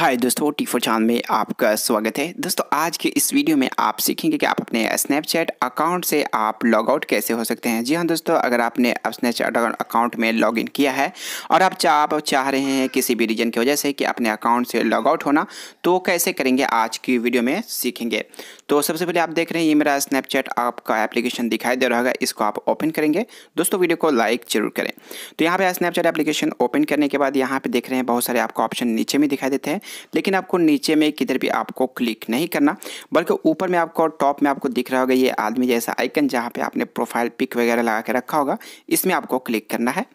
हाय दोस्तों T four चांद में आपका स्वागत है दोस्तों आज के इस वीडियो में आप सीखेंगे कि आप अपने स्नैपचैट अकाउंट से आप लॉग आउट कैसे हो सकते हैं जी हाँ दोस्तों अगर आपने स्नैपचैट अकाउंट में लॉग इन किया है और आप चाह आप चाह रहे हैं किसी भी रीजन की वजह से कि अपने अकाउंट से लॉग आउट होना तो कैसे करेंगे आज की वीडियो में सीखेंगे तो सबसे पहले आप देख रहे हैं ये मेरा स्नैपचैट आपका एप्लीकेशन दिखाई दे रहा है इसको आप ओपन करेंगे दोस्तों वीडियो को लाइक जरूर करें तो यहाँ पे स्नैपचैट एप्लीकेशन ओपन करने के बाद यहाँ पे देख रहे हैं बहुत सारे आपको ऑप्शन नीचे में दिखाई देते हैं लेकिन आपको नीचे में किधर भी आपको क्लिक नहीं करना बल्कि ऊपर में आपको टॉप में आपको दिख रहा होगा ये आदमी जैसा आइकन जहाँ पर आपने प्रोफाइल पिक वगैरह लगा के रखा होगा इसमें आपको क्लिक करना है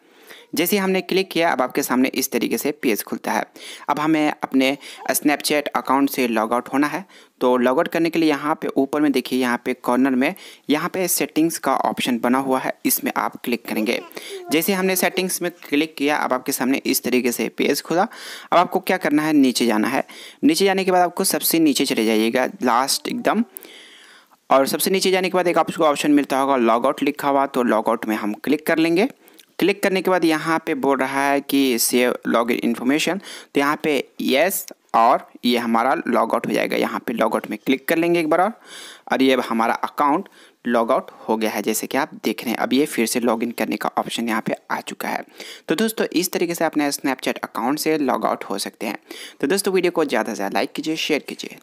जैसे हमने क्लिक किया अब आपके सामने इस तरीके से पेज खुलता है अब हमें अपने स्नैपचैट अकाउंट से लॉग आउट होना है तो लॉग आउट करने के लिए यहाँ पे ऊपर में देखिए यहाँ पे कॉर्नर में यहाँ पे सेटिंग्स का ऑप्शन बना हुआ है इसमें आप क्लिक करेंगे जैसे हमने सेटिंग्स में क्लिक किया अब आपके सामने इस तरीके से पेज खुला अब आपको क्या करना है नीचे जाना है नीचे जाने के बाद आपको सबसे नीचे चले जाइएगा लास्ट एकदम और सबसे नीचे जाने के बाद एक आपको ऑप्शन मिलता होगा लॉग आउट लिखा हुआ तो लॉग आउट में हम क्लिक कर लेंगे क्लिक करने के बाद यहाँ पे बोल रहा है कि सेव लॉग इन इन्फॉर्मेशन तो यहाँ पे यस और ये हमारा लॉग आउट हो जाएगा यहाँ पे लॉग आउट में क्लिक कर लेंगे एक बार और और ये हमारा अकाउंट लॉग आउट हो गया है जैसे कि आप देख रहे हैं अब ये फिर से लॉग इन करने का ऑप्शन यहाँ पे आ चुका है तो दोस्तों इस तरीके से अपने स्नैपचैट अकाउंट से लॉग आउट हो सकते हैं तो दोस्तों वीडियो को ज़्यादा से ज़्यादा लाइक कीजिए शेयर कीजिए